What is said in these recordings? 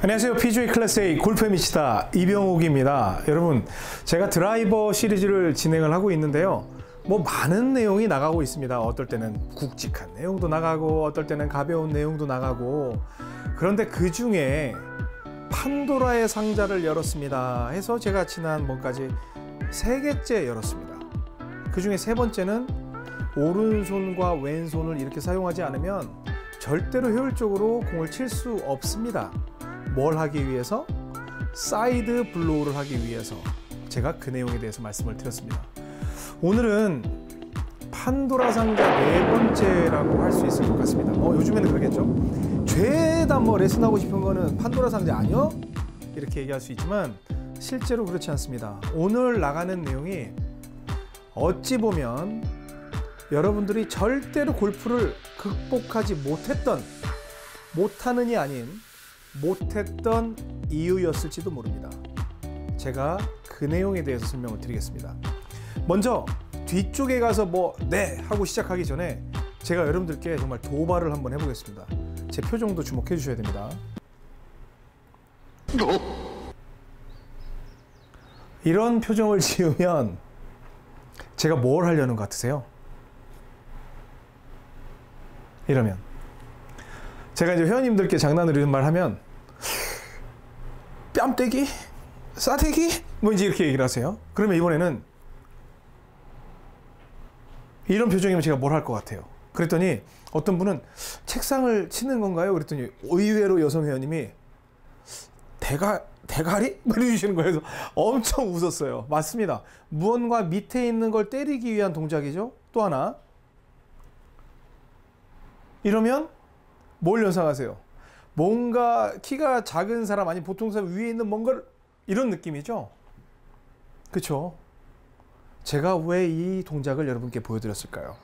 안녕하세요. PGA 클래스의 골프에 미치다 이병욱입니다. 여러분, 제가 드라이버 시리즈를 진행을 하고 있는데요. 뭐 많은 내용이 나가고 있습니다. 어떨 때는 굵직한 내용도 나가고 어떨 때는 가벼운 내용도 나가고 그런데 그 중에 판도라의 상자를 열었습니다. 해서 제가 지난 번까지 세 개째 열었습니다. 그 중에 세 번째는 오른손과 왼손을 이렇게 사용하지 않으면 절대로 효율적으로 공을 칠 수 없습니다. 뭘 하기 위해서? 사이드 블로우를 하기 위해서 제가 그 내용에 대해서 말씀을 드렸습니다. 오늘은 판도라 상자 네 번째라고 할 수 있을 것 같습니다. 어, 요즘에는 그러겠죠? 죄다 뭐 레슨하고 싶은 거는 판도라 상자 아니요? 이렇게 얘기할 수 있지만 실제로 그렇지 않습니다. 오늘 나가는 내용이 어찌 보면 여러분들이 절대로 골프를 극복하지 못했던 못하는이 아닌 못했던 이유였을지도 모릅니다. 제가 그 내용에 대해서 설명을 드리겠습니다. 먼저 뒤쪽에 가서 뭐 네 하고 시작하기 전에 제가 여러분들께 정말 도발을 한번 해보겠습니다. 제 표정도 주목해 주셔야 됩니다. 이런 표정을 지으면 제가 뭘 하려는 것 같으세요? 이러면 제가 이제 회원님들께 장난으로 이런 말 하면 뺨때기? 싸대기? 뭐 이제 이렇게 얘기를 하세요. 그러면 이번에는 이런 표정이면 제가 뭘 할 것 같아요. 그랬더니 어떤 분은 책상을 치는 건가요? 그랬더니 의외로 여성 회원님이 대가 대가리? 말해주시는 뭐 거예요. 그래서 엄청 웃었어요. 맞습니다. 무언가 밑에 있는 걸 때리기 위한 동작이죠. 또 하나. 이러면 뭘 연상하세요? 뭔가 키가 작은 사람 아니 보통 사람 위에 있는 뭔가를 이런 느낌이죠. 그렇죠? 제가 왜 이 동작을 여러분께 보여드렸을까요?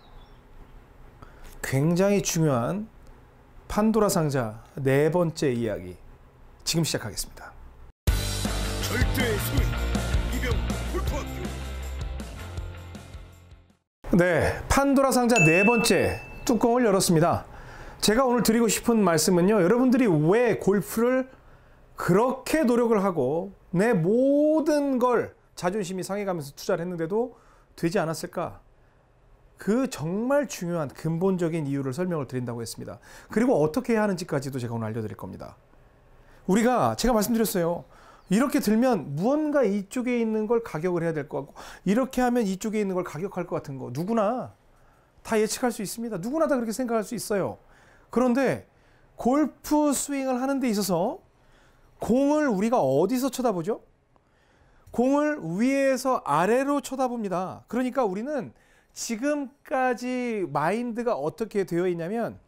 굉장히 중요한 판도라 상자 네 번째 이야기 지금 시작하겠습니다. 네, 판도라 상자 네 번째 뚜껑을 열었습니다. 제가 오늘 드리고 싶은 말씀은요. 여러분들이 왜 골프를 그렇게 노력을 하고 내 모든 걸 자존심이 상해가면서 투자를 했는데도 되지 않았을까? 그 정말 중요한 근본적인 이유를 설명을 드린다고 했습니다. 그리고 어떻게 해야 하는지까지도 제가 오늘 알려드릴 겁니다. 우리가 제가 말씀드렸어요. 이렇게 들면 무언가 이쪽에 있는 걸 가격을 해야 될 것 같고 이렇게 하면 이쪽에 있는 걸 가격할 것 같은 거 누구나 다 예측할 수 있습니다. 누구나 다 그렇게 생각할 수 있어요. 그런데 골프 스윙을 하는 데 있어서 공을 우리가 어디서 쳐다보죠? 공을 위에서 아래로 쳐다봅니다. 그러니까 우리는 지금까지 마인드가 어떻게 되어 있냐면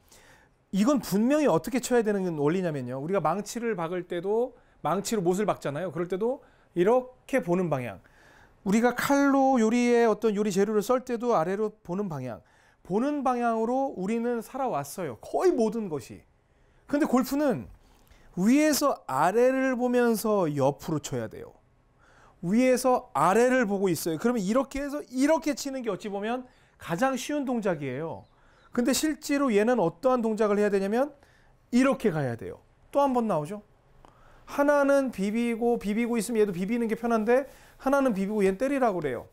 이건 분명히 어떻게 쳐야 되는 원리냐면요. 우리가 망치를 박을 때도 망치로 못을 박잖아요. 그럴 때도 이렇게 보는 방향. 우리가 칼로 요리에 어떤 요리 재료를 썰 때도 아래로 보는 방향. 보는 방향으로 우리는 살아왔어요. 거의 모든 것이. 근데 골프는 위에서 아래를 보면서 옆으로 쳐야 돼요. 위에서 아래를 보고 있어요. 그러면 이렇게 해서 이렇게 치는 게 어찌 보면 가장 쉬운 동작이에요. 근데 실제로 얘는 어떠한 동작을 해야 되냐면 이렇게 가야 돼요. 또 한 번 나오죠. 하나는 비비고 비비고 있으면 얘도 비비는 게 편한데 하나는 비비고 얘는 때리라고 그래요.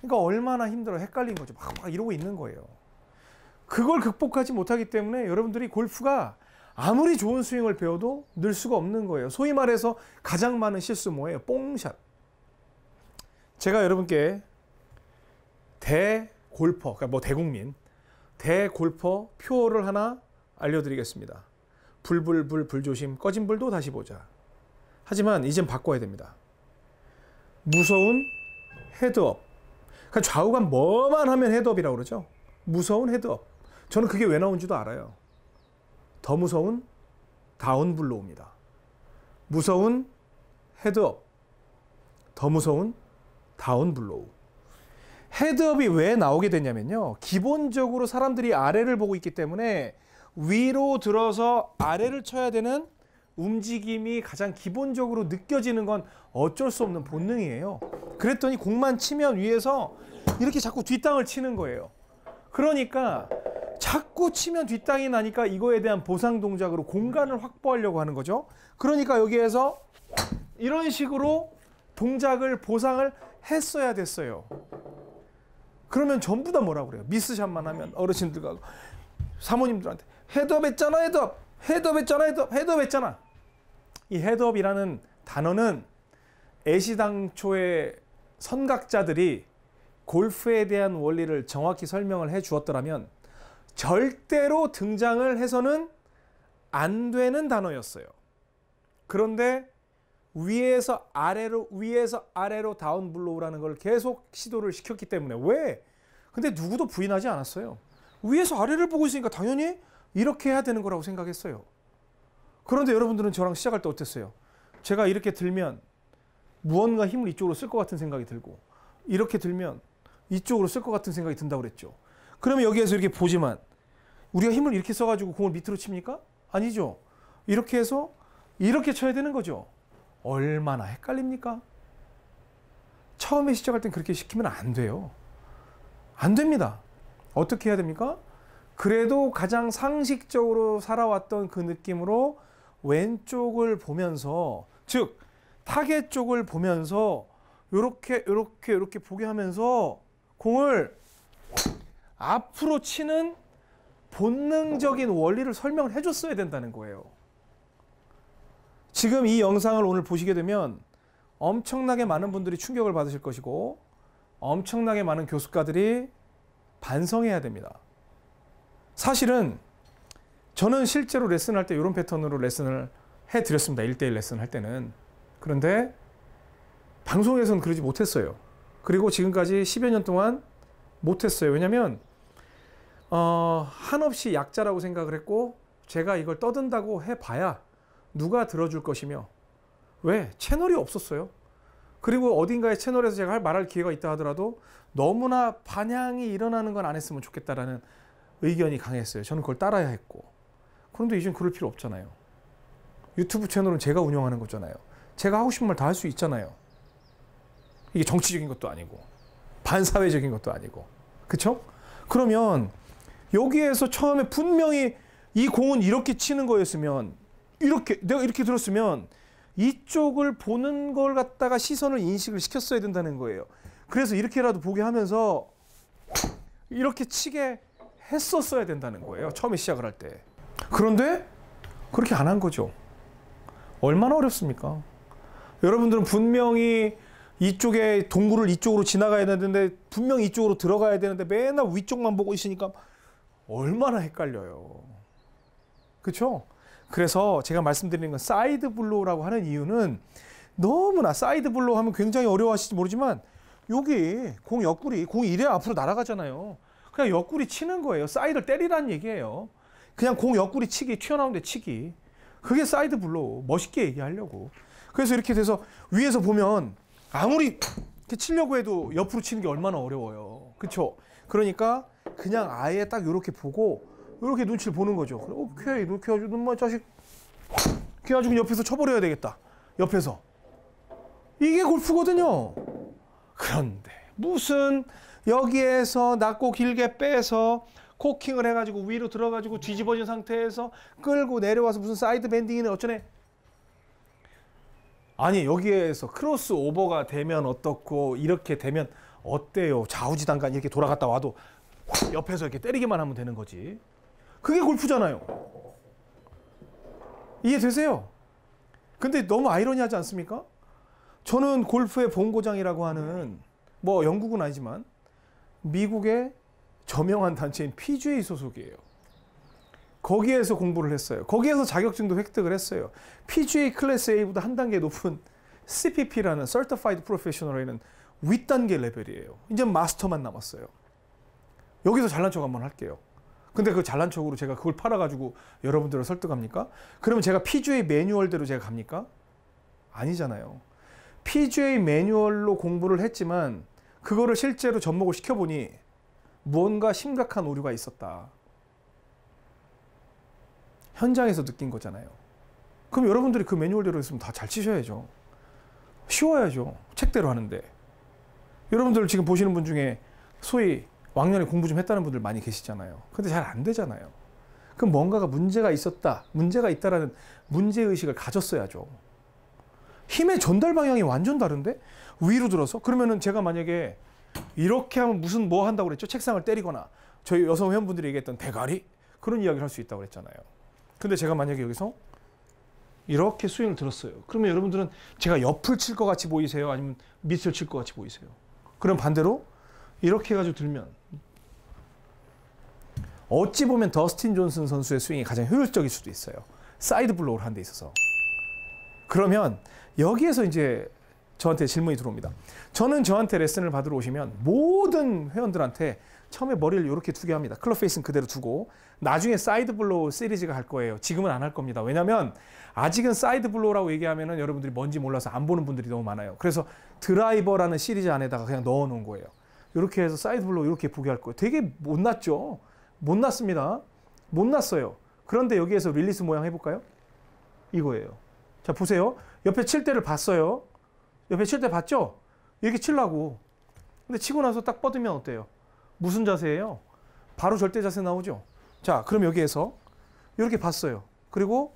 그러니까 얼마나 힘들어 헷갈린 거죠. 막, 막 이러고 있는 거예요. 그걸 극복하지 못하기 때문에 여러분들이 골프가 아무리 좋은 스윙을 배워도 늘 수가 없는 거예요. 소위 말해서 가장 많은 실수 뭐예요? 뽕샷. 제가 여러분께 대골퍼, 그러니까 뭐 대국민, 대골퍼 표를 하나 알려드리겠습니다. 불불불 불조심, 꺼진 불도 다시 보자. 하지만 이젠 바꿔야 됩니다. 무서운 헤드업. 그러니까 좌우간 뭐만 하면 헤드업이라고 그러죠. 무서운 헤드업. 저는 그게 왜 나온지도 알아요. 더 무서운 다운 블로우입니다. 무서운 헤드업. 더 무서운 다운 블로우. 헤드업이 왜 나오게 됐냐면요. 기본적으로 사람들이 아래를 보고 있기 때문에 위로 들어서 아래를 쳐야 되는 움직임이 가장 기본적으로 느껴지는 건 어쩔 수 없는 본능이에요. 그랬더니 공만 치면 위에서 이렇게 자꾸 뒷땅을 치는 거예요. 그러니까 자꾸 치면 뒷땅이 나니까 이거에 대한 보상 동작으로 공간을 확보하려고 하는 거죠. 그러니까 여기에서 이런 식으로 동작을 보상을 했어야 됐어요. 그러면 전부 다 뭐라 그래요? 미스샷만 하면 어르신들과 사모님들한테 헤드업 했잖아 헤드업 헤드업 했잖아 헤드업 헤드업 했잖아 이 헤드업이라는 단어는 애시당초의 선각자들이 골프에 대한 원리를 정확히 설명을 해 주었더라면 절대로 등장을 해서는 안 되는 단어였어요. 그런데 위에서 아래로 위에서 아래로 다운 블로우라는 걸 계속 시도를 시켰기 때문에 왜? 근데 누구도 부인하지 않았어요. 위에서 아래를 보고 있으니까 당연히 이렇게 해야 되는 거라고 생각했어요. 그런데 여러분들은 저랑 시작할 때 어땠어요? 제가 이렇게 들면 무언가 힘을 이쪽으로 쓸 것 같은 생각이 들고 이렇게 들면 이쪽으로 쓸 것 같은 생각이 든다고 그랬죠. 그러면 여기에서 이렇게 보지만 우리가 힘을 이렇게 써가지고 공을 밑으로 칩니까? 아니죠. 이렇게 해서 이렇게 쳐야 되는 거죠. 얼마나 헷갈립니까? 처음에 시작할 땐 그렇게 시키면 안 돼요. 안 됩니다. 어떻게 해야 됩니까? 그래도 가장 상식적으로 살아왔던 그 느낌으로 왼쪽을 보면서 즉 타겟 쪽을 보면서 요렇게 요렇게 요렇게 보게 하면서 공을 앞으로 치는 본능적인 원리를 설명을 해줬어야 된다는 거예요. 지금 이 영상을 오늘 보시게 되면 엄청나게 많은 분들이 충격을 받으실 것이고 엄청나게 많은 교수가들이 반성해야 됩니다. 사실은 저는 실제로 레슨할 때 이런 패턴으로 레슨을 해드렸습니다. 1대1 레슨 할 때는. 그런데 방송에서는 그러지 못했어요. 그리고 지금까지 10여 년 동안 못했어요. 왜냐면 어, 한없이 약자라고 생각을 했고 제가 이걸 떠든다고 해봐야 누가 들어줄 것이며 왜? 채널이 없었어요. 그리고 어딘가에 채널에서 제가 말할 기회가 있다 하더라도 너무나 반향이 일어나는 건 안 했으면 좋겠다라는 의견이 강했어요. 저는 그걸 따라야 했고 그런데 이젠 그럴 필요 없잖아요. 유튜브 채널은 제가 운영하는 거잖아요. 제가 하고 싶은 말 다 할 수 있잖아요. 이게 정치적인 것도 아니고 반사회적인 것도 아니고 그렇죠? 그러면 여기에서 처음에 분명히 이 공은 이렇게 치는 거였으면 이렇게 내가 이렇게 들었으면 이쪽을 보는 걸 갖다가 시선을 인식을 시켰어야 된다는 거예요. 그래서 이렇게라도 보게 하면서 이렇게 치게 했었어야 된다는 거예요. 처음에 시작을 할 때. 그런데 그렇게 안 한 거죠. 얼마나 어렵습니까? 여러분들은 분명히 이쪽에 동굴을 이쪽으로 지나가야 되는데 분명 이쪽으로 들어가야 되는데 맨날 위쪽만 보고 있으니까 얼마나 헷갈려요. 그렇죠? 그래서 제가 말씀드리는 건 사이드 블로우라고 하는 이유는 너무나 사이드 블로우 하면 굉장히 어려워하실지 모르지만 여기 공 옆구리 공 이래 앞으로 날아가잖아요. 그냥 옆구리 치는 거예요. 사이드를 때리라는 얘기예요. 그냥 공 옆구리 치기, 튀어나오는데 치기. 그게 사이드 블로우. 멋있게 얘기하려고. 그래서 이렇게 돼서 위에서 보면 아무리 이렇게 치려고 해도 옆으로 치는 게 얼마나 어려워요. 그쵸 그러니까 그냥 아예 딱 이렇게 보고 이렇게 눈치를 보는 거죠. 오케이, 이렇게 해가지고 눈만 자식 이렇게 해가지고 옆에서 쳐버려야 되겠다. 옆에서. 이게 골프거든요. 그런데 무슨 여기에서 낮고 길게 빼서 코킹을 해가지고 위로 들어가지고 뒤집어진 상태에서 끌고 내려와서 무슨 사이드 밴딩이네 어쩌네 아니 여기에서 크로스 오버가 되면 어떻고 이렇게 되면 어때요 좌우지단간 이렇게 돌아갔다 와도 옆에서 이렇게 때리기만 하면 되는 거지 그게 골프잖아요 이해되세요? 근데 너무 아이러니하지 않습니까? 저는 골프의 본고장이라고 하는 뭐 영국은 아니지만 미국의 저명한 단체인 PGA 소속이에요. 거기에서 공부를 했어요. 거기에서 자격증도 획득을 했어요. PGA 클래스 A보다 한 단계 높은 CPP라는 Certified Professional에는 윗단계 레벨이에요. 이제 마스터만 남았어요. 여기서 잘난 척 한번 할게요. 근데 그 잘난 척으로 제가 그걸 팔아가지고 여러분들을 설득합니까? 그러면 제가 PGA 매뉴얼대로 제가 갑니까? 아니잖아요. PGA 매뉴얼로 공부를 했지만 그거를 실제로 접목을 시켜보니 무언가 심각한 오류가 있었다. 현장에서 느낀 거잖아요. 그럼 여러분들이 그 매뉴얼대로 했으면 다 잘 치셔야죠. 쉬워야죠. 책대로 하는데. 여러분들 지금 보시는 분 중에 소위 왕년에 공부 좀 했다는 분들 많이 계시잖아요. 근데 잘 안 되잖아요. 그럼 뭔가가 문제가 있었다, 문제가 있다라는 문제의식을 가졌어야죠. 힘의 전달 방향이 완전 다른데? 위로 들어서? 그러면은 제가 만약에 이렇게 하면 무슨 뭐 한다고 그랬죠? 책상을 때리거나 저희 여성 회원분들이 얘기했던 대가리 그런 이야기를 할 수 있다고 그랬잖아요. 근데 제가 만약에 여기서 이렇게 스윙을 들었어요. 그러면 여러분들은 제가 옆을 칠 것 같이 보이세요? 아니면 밑을 칠 것 같이 보이세요? 그럼 반대로 이렇게 해가지고 들면 어찌 보면 더스틴 존슨 선수의 스윙이 가장 효율적일 수도 있어요. 사이드 블로우를 한데 있어서. 그러면 여기에서 이제 저한테 질문이 들어옵니다. 저는 저한테 레슨을 받으러 오시면 모든 회원들한테 처음에 머리를 이렇게 두게 합니다. 클럽 페이스는 그대로 두고 나중에 사이드 블로우 시리즈가 할 거예요. 지금은 안 할 겁니다. 왜냐하면 아직은 사이드 블로우라고 얘기하면 여러분들이 뭔지 몰라서 안 보는 분들이 너무 많아요. 그래서 드라이버라는 시리즈 안에다가 그냥 넣어놓은 거예요. 이렇게 해서 사이드 블로우 이렇게 보게 할 거예요. 되게 못났죠? 못났습니다. 못났어요. 그런데 여기에서 릴리스 모양 해볼까요? 이거예요. 자 보세요. 옆에 칠대를 봤어요. 옆에 칠 때 봤죠? 이렇게 치려고. 근데 치고 나서 딱 뻗으면 어때요? 무슨 자세예요? 바로 절대 자세 나오죠? 자, 그럼 여기에서 이렇게 봤어요. 그리고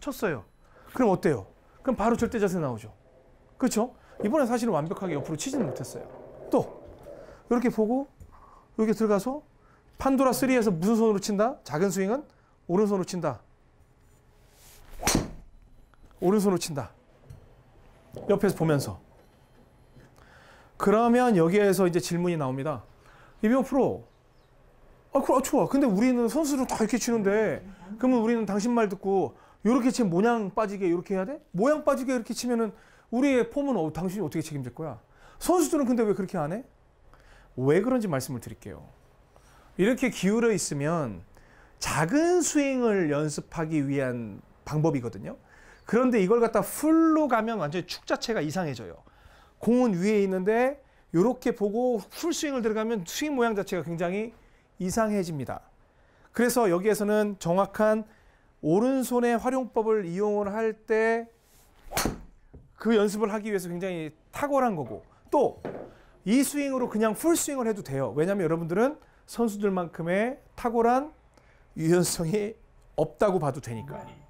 쳤어요. 그럼 어때요? 그럼 바로 절대 자세 나오죠. 그렇죠? 이번에 사실은 완벽하게 옆으로 치지는 못했어요. 또 이렇게 보고 여기 들어가서 판도라 3에서 무슨 손으로 친다? 작은 스윙은 오른손으로 친다. 오른손으로 친다. 옆에서 보면서. 그러면 여기에서 이제 질문이 나옵니다. 이병 프로, 아, 그 좋아. 근데 우리는 선수를 다 이렇게 치는데, 그러면 우리는 당신 말 듣고, 이렇게 치면 모양 빠지게 이렇게 해야 돼? 모양 빠지게 이렇게 치면은 우리의 폼은 어, 당신이 어떻게 책임질 거야? 선수들은 근데 왜 그렇게 안 해? 왜 그런지 말씀을 드릴게요. 이렇게 기울어 있으면 작은 스윙을 연습하기 위한 방법이거든요. 그런데 이걸 갖다 풀로 가면 완전히 축 자체가 이상해져요. 공은 위에 있는데 이렇게 보고 풀 스윙을 들어가면 스윙 모양 자체가 굉장히 이상해집니다. 그래서 여기에서는 정확한 오른손의 활용법을 이용을 할 때 그 연습을 하기 위해서 굉장히 탁월한 거고 또 이 스윙으로 그냥 풀 스윙을 해도 돼요. 왜냐하면 여러분들은 선수들만큼의 탁월한 유연성이 없다고 봐도 되니까요.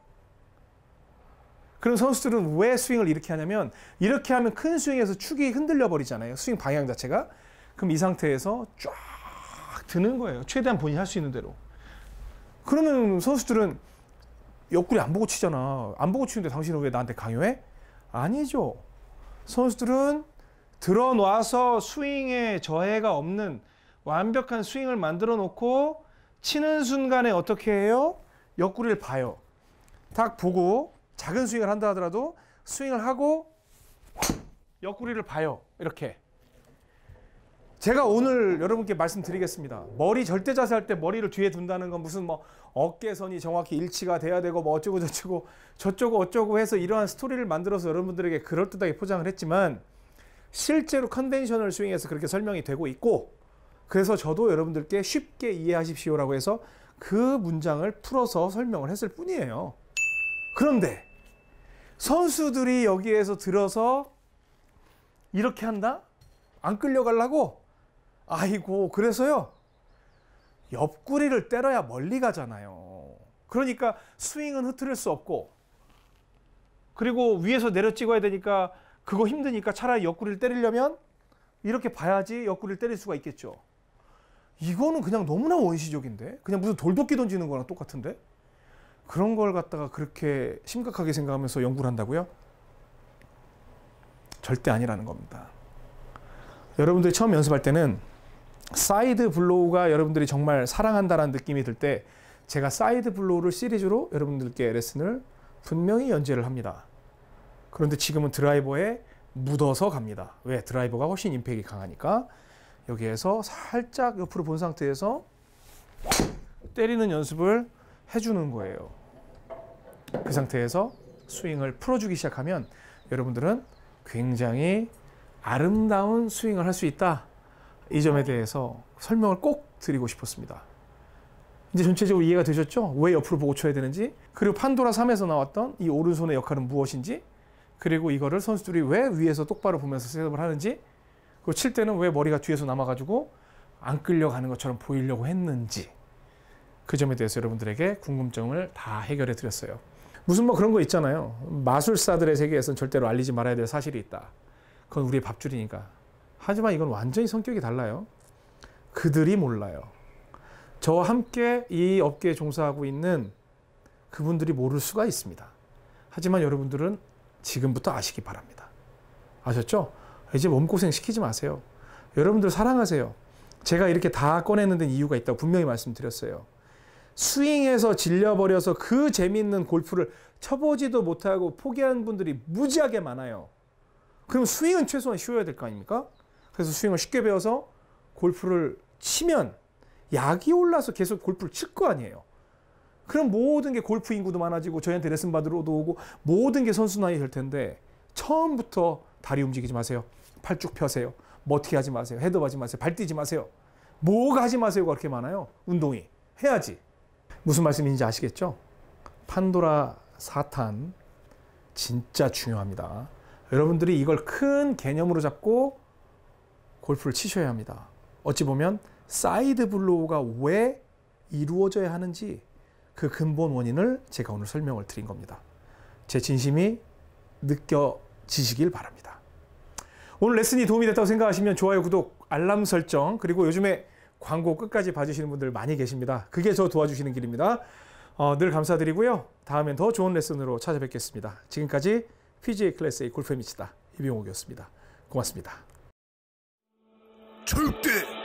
그럼 선수들은 왜 스윙을 이렇게 하냐면 이렇게 하면 큰 스윙에서 축이 흔들려 버리잖아요. 스윙 방향 자체가. 그럼 이 상태에서 쫙 드는 거예요. 최대한 본인이 할 수 있는 대로. 그러면 선수들은 옆구리 안 보고 치잖아. 안 보고 치는데 당신은 왜 나한테 강요해? 아니죠. 선수들은 들어놔서 스윙에 저해가 없는 완벽한 스윙을 만들어 놓고 치는 순간에 어떻게 해요? 옆구리를 봐요. 딱 보고 작은 스윙을 한다 하더라도 스윙을 하고 옆구리를 봐요. 이렇게. 제가 오늘 여러분께 말씀드리겠습니다. 머리 절대 자세할 때 머리를 뒤에 둔다는 건 무슨 뭐 어깨선이 정확히 일치가 돼야 되고 뭐 어쩌고 저쩌고 저쩌고 어쩌고 해서 이러한 스토리를 만들어서 여러분들에게 그럴듯하게 포장을 했지만 실제로 컨벤셔널 스윙에서 그렇게 설명이 되고 있고 그래서 저도 여러분들께 쉽게 이해하십시오라고 해서 그 문장을 풀어서 설명을 했을 뿐이에요. 그런데 선수들이 여기에서 들어서 이렇게 한다? 안 끌려가려고? 아이고, 그래서요. 옆구리를 때려야 멀리 가잖아요. 그러니까 스윙은 흐트릴 수 없고, 그리고 위에서 내려 찍어야 되니까 그거 힘드니까 차라리 옆구리를 때리려면 이렇게 봐야지 옆구리를 때릴 수가 있겠죠. 이거는 그냥 너무나 원시적인데? 그냥 무슨 돌도끼 던지는 거랑 똑같은데? 그런 걸 갖다가 그렇게 심각하게 생각하면서 연구를 한다고요? 절대 아니라는 겁니다. 여러분들이 처음 연습할 때는 사이드 블로우가 여러분들이 정말 사랑한다라는 느낌이 들 때 제가 사이드 블로우를 시리즈로 여러분들께 레슨을 분명히 연재를 합니다. 그런데 지금은 드라이버에 묻어서 갑니다. 왜? 드라이버가 훨씬 임팩이 강하니까 여기에서 살짝 옆으로 본 상태에서 때리는 연습을 해주는 거예요. 그 상태에서 스윙을 풀어주기 시작하면 여러분들은 굉장히 아름다운 스윙을 할 수 있다. 이 점에 대해서 설명을 꼭 드리고 싶었습니다. 이제 전체적으로 이해가 되셨죠? 왜 옆으로 보고 쳐야 되는지, 그리고 판도라 3에서 나왔던 이 오른손의 역할은 무엇인지, 그리고 이거를 선수들이 왜 위에서 똑바로 보면서 셋업을 하는지, 그리칠 때는 왜 머리가 뒤에서 남아가지고 안 끌려가는 것처럼 보이려고 했는지, 그 점에 대해서 여러분들에게 궁금증을 다 해결해 드렸어요. 무슨 뭐 그런 거 있잖아요. 마술사들의 세계에선 절대로 알리지 말아야 될 사실이 있다. 그건 우리의 밥줄이니까. 하지만 이건 완전히 성격이 달라요. 그들이 몰라요. 저와 함께 이 업계에 종사하고 있는 그분들이 모를 수가 있습니다. 하지만 여러분들은 지금부터 아시기 바랍니다. 아셨죠? 이제 몸고생 시키지 마세요. 여러분들 사랑하세요. 제가 이렇게 다 꺼내는 데 이유가 있다고 분명히 말씀드렸어요. 스윙에서 질려버려서 그재미있는 골프를 쳐보지도 못하고 포기한 분들이 무지하게 많아요. 그럼 스윙은 최소한 쉬워야 될 거 아닙니까? 그래서 스윙을 쉽게 배워서 골프를 치면 약이 올라서 계속 골프를 칠 거 아니에요. 그럼 모든 게 골프 인구도 많아지고 저희한테 레슨 받으러 오고 모든 게 선수나이 될 텐데 처음부터 다리 움직이지 마세요. 팔 쭉 펴세요. 머티 하지 마세요. 헤드 하지 마세요. 발 뛰지 마세요. 뭐가 하지 마세요. 그렇게 많아요. 운동이. 해야지. 무슨 말씀인지 아시겠죠? 판도라 사탄 진짜 중요합니다. 여러분들이 이걸 큰 개념으로 잡고 골프를 치셔야 합니다. 어찌 보면 사이드 블로우가 왜 이루어져야 하는지 그 근본 원인을 제가 오늘 설명을 드린 겁니다. 제 진심이 느껴지시길 바랍니다. 오늘 레슨이 도움이 됐다고 생각하시면 좋아요, 구독, 알람 설정, 그리고 요즘에 광고 끝까지 봐주시는 분들 많이 계십니다. 그게 저 도와주시는 길입니다. 어, 늘 감사드리고요. 다음엔 더 좋은 레슨으로 찾아뵙겠습니다. 지금까지 PGA 클래스의 골프의 미치다 이병옥이었습니다. 고맙습니다. 절대!